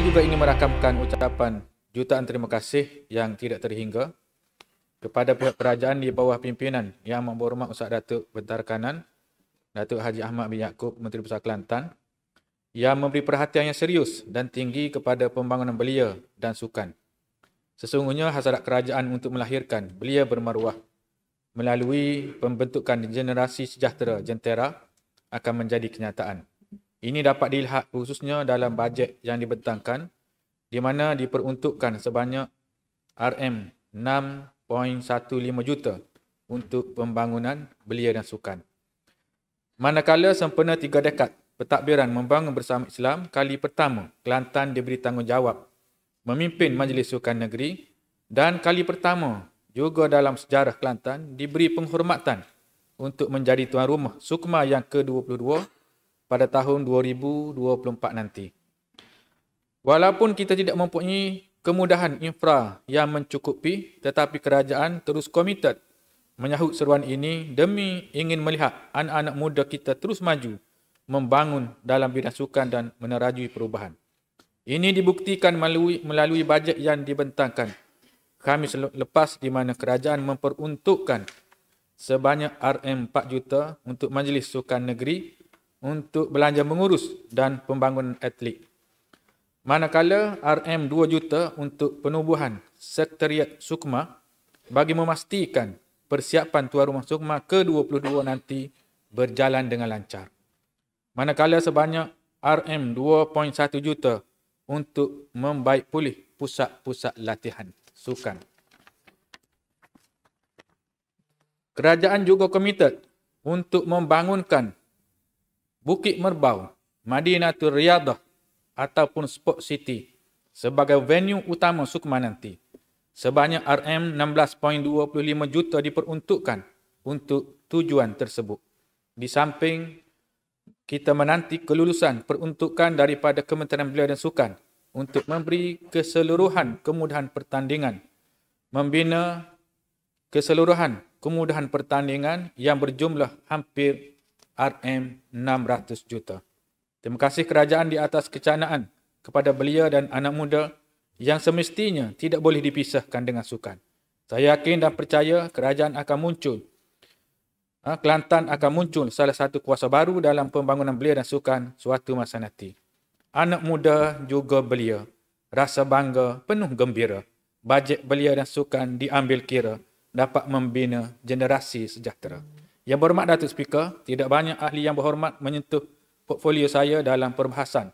saya juga ingin merakamkan ucapan jutaan terima kasih yang tidak terhingga kepada pihak kerajaan di bawah pimpinan yang menghormat Ustaz Datuk Bentar Kanan, Datuk Haji Ahmad bin Yaakob, Menteri Besar Kelantan yang memberi perhatian yang serius dan tinggi kepada pembangunan belia dan sukan. Sesungguhnya hasrat kerajaan untuk melahirkan belia bermaruah melalui pembentukan generasi sejahtera jentera akan menjadi kenyataan. Ini dapat dilihat khususnya dalam bajet yang dibentangkan di mana diperuntukkan sebanyak RM6.15 juta untuk pembangunan belia dan sukan. Manakala sempena tiga dekad pentadbiran membangun bersama Islam kali pertama Kelantan diberi tanggungjawab memimpin Majlis Sukan Negeri dan kali pertama juga dalam sejarah Kelantan diberi penghormatan untuk menjadi tuan rumah Sukma yang ke-22 pada tahun 2024 nanti. Walaupun kita tidak mempunyai kemudahan infra yang mencukupi, tetapi kerajaan terus komited menyahut seruan ini demi ingin melihat anak-anak muda kita terus maju, membangun dalam bidang sukan dan menerajui perubahan. Ini dibuktikan melalui, melalui bajet yang dibentangkan. Kami lepas di mana kerajaan memperuntukkan sebanyak RM4 juta untuk Majlis Sukan Negeri untuk belanja mengurus dan pembangunan atlet. Manakala RM2 juta untuk penubuhan sekretariat sukma bagi memastikan persiapan tuan rumah sukma ke-22 nanti berjalan dengan lancar. Manakala sebanyak RM2.1 juta untuk membaik pulih pusat-pusat latihan sukan. Kerajaan juga komited untuk membangunkan Bukit Merbau, Madinatul Riyadhah ataupun Sport City sebagai venue utama sukma nanti. Sebanyak RM16.25 juta diperuntukkan untuk tujuan tersebut. Di samping kita menanti kelulusan peruntukan daripada Kementerian Belia dan Sukan untuk memberi keseluruhan kemudahan pertandingan, membina keseluruhan kemudahan pertandingan yang berjumlah hampir RM600 juta. Terima kasih kerajaan di atas kecanaan kepada belia dan anak muda yang semestinya tidak boleh dipisahkan dengan sukan. Saya yakin dan percaya kerajaan akan muncul. Ha, Kelantan akan muncul salah satu kuasa baru dalam pembangunan belia dan sukan suatu masa nanti. Anak muda juga belia. Rasa bangga penuh gembira. Bajet belia dan sukan diambil kira dapat membina generasi sejahtera. Yang berhormat Datuk Speaker, tidak banyak ahli yang berhormat menyentuh portfolio saya dalam perbahasan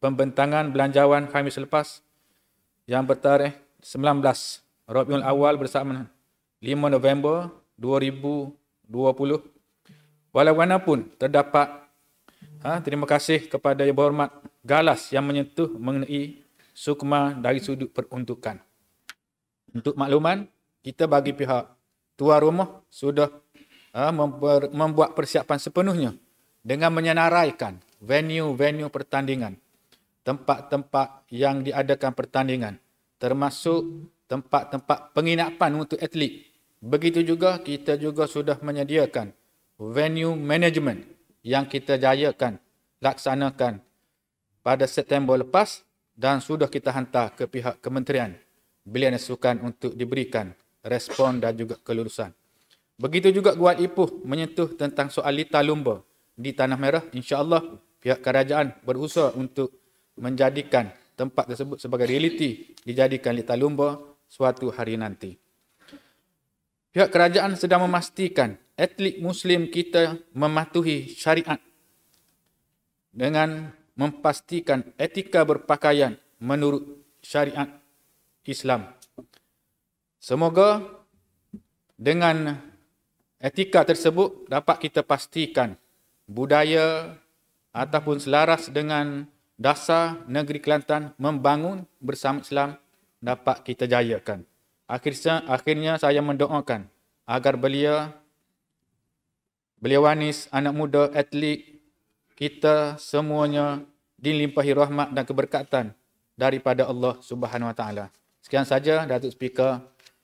pembentangan belanjawan kami selepas yang bertarikh 19 Rabiul Awal bersama 5 November 2020. Walau Walaupun terdapat ha, terima kasih kepada yang berhormat Galas yang menyentuh mengenai sukma dari sudut peruntukan. Untuk makluman, kita bagi pihak tuan rumah sudah Ah, membuat persiapan sepenuhnya dengan menyenaraikan venue-venue pertandingan, tempat-tempat yang diadakan pertandingan, termasuk tempat-tempat penginapan untuk atlet. Begitu juga kita juga sudah menyediakan venue management yang kita jayakan laksanakan pada September lepas dan sudah kita hantar ke pihak kementerian beliau sukan untuk diberikan respon dan juga kelulusan. Begitu juga Guat Ipuh menyentuh tentang soal lita lumba di Tanah Merah. InsyaAllah pihak kerajaan berusaha untuk menjadikan tempat tersebut sebagai realiti dijadikan lita lumba suatu hari nanti. Pihak kerajaan sedang memastikan atlet Muslim kita mematuhi syariat dengan memastikan etika berpakaian menurut syariat Islam. Semoga dengan Etika tersebut dapat kita pastikan budaya ataupun selaras dengan dasar negeri Kelantan membangun bersama Islam dapat kita jayakan. Akhirnya, akhirnya saya mendoakan agar belia, belia wanis, anak muda, atlet, kita semuanya dilimpahi rahmat dan keberkatan daripada Allah Subhanahu Wa Taala. Sekian saja Datuk Speaker.